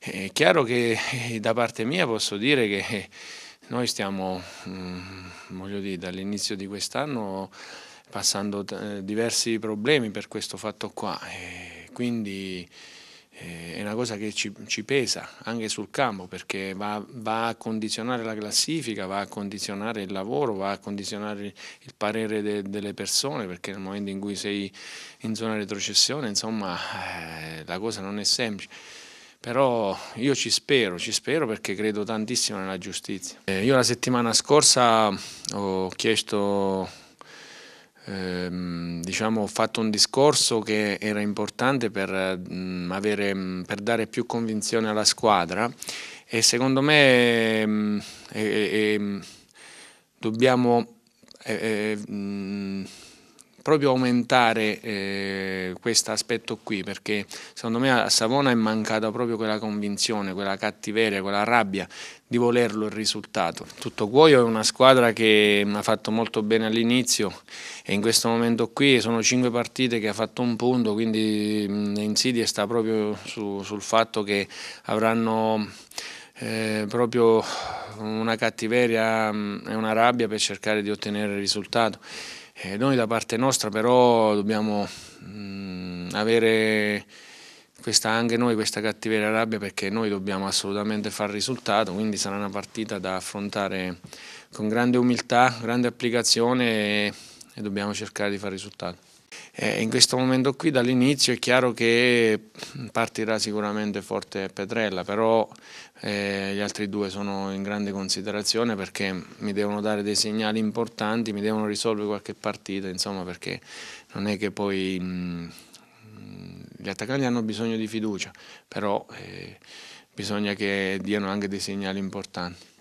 Eh, è chiaro che eh, da parte mia posso dire che eh, noi stiamo, mm, voglio dire, dall'inizio di quest'anno passando diversi problemi per questo fatto qua, e quindi è una cosa che ci, ci, pesa anche sul campo perché va, va, a condizionare la classifica, va a condizionare il lavoro, va a condizionare il parere de, delle persone perché nel momento in cui sei in zona retrocessione insomma eh, la cosa non è semplice. Però io ci spero, ci spero perché credo tantissimo nella giustizia. Eh, io la settimana scorsa ho chiesto, ehm, diciamo, ho fatto un discorso che era importante per, mh, mm, avere, mm, per dare più convinzione alla squadra e secondo me mh, mm, e, e, dobbiamo... E, eh, eh, mh, proprio aumentare eh, questo aspetto qui perché secondo me a Savona è mancata proprio quella convinzione, quella cattiveria, quella rabbia di volerlo il risultato. Tutto Cuoio è una squadra che ha fatto molto bene all'inizio e in questo momento qui sono cinque partite che ha fatto un punto, quindi l'insidia sta proprio su, sul fatto che avranno eh, proprio una cattiveria mm, e una rabbia per cercare di ottenere il risultato. E eh, noi da parte nostra però dobbiamo mh, mm, avere questa, anche noi questa cattiveria e rabbia perché noi dobbiamo assolutamente fare risultato, quindi sarà una partita da affrontare con grande umiltà, grande applicazione e, e dobbiamo cercare di fare risultato. Eh, in questo momento qui dall'inizio è chiaro che mm, partirà sicuramente forte Petrella, però eh, gli altri due sono in grande considerazione perché mi devono dare dei segnali importanti, mi devono risolvere qualche partita, insomma perché non è che poi... Mh, mm, gli attaccanti hanno bisogno di fiducia, però eh, bisogna che diano anche dei segnali importanti.